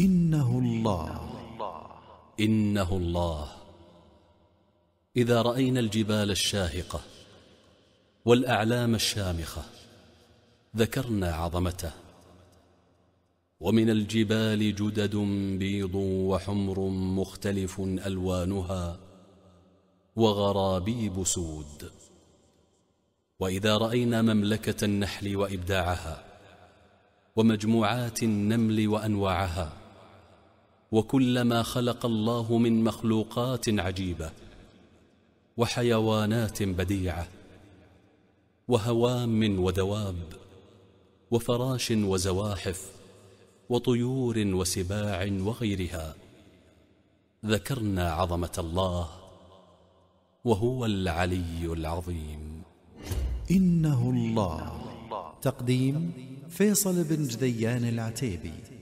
إنه الله إنه الله إذا رأينا الجبال الشاهقة والأعلام الشامخة ذكرنا عظمته ومن الجبال جدد بيض وحمر مختلف ألوانها وغرابيب سود وإذا رأينا مملكة النحل وإبداعها ومجموعات النمل وأنواعها وكل ما خلق الله من مخلوقات عجيبة وحيوانات بديعة وهوام ودواب وفراش وزواحف وطيور وسباع وغيرها ذكرنا عظمة الله وهو العلي العظيم إنه الله تقديم فيصل بن جديان العتيبي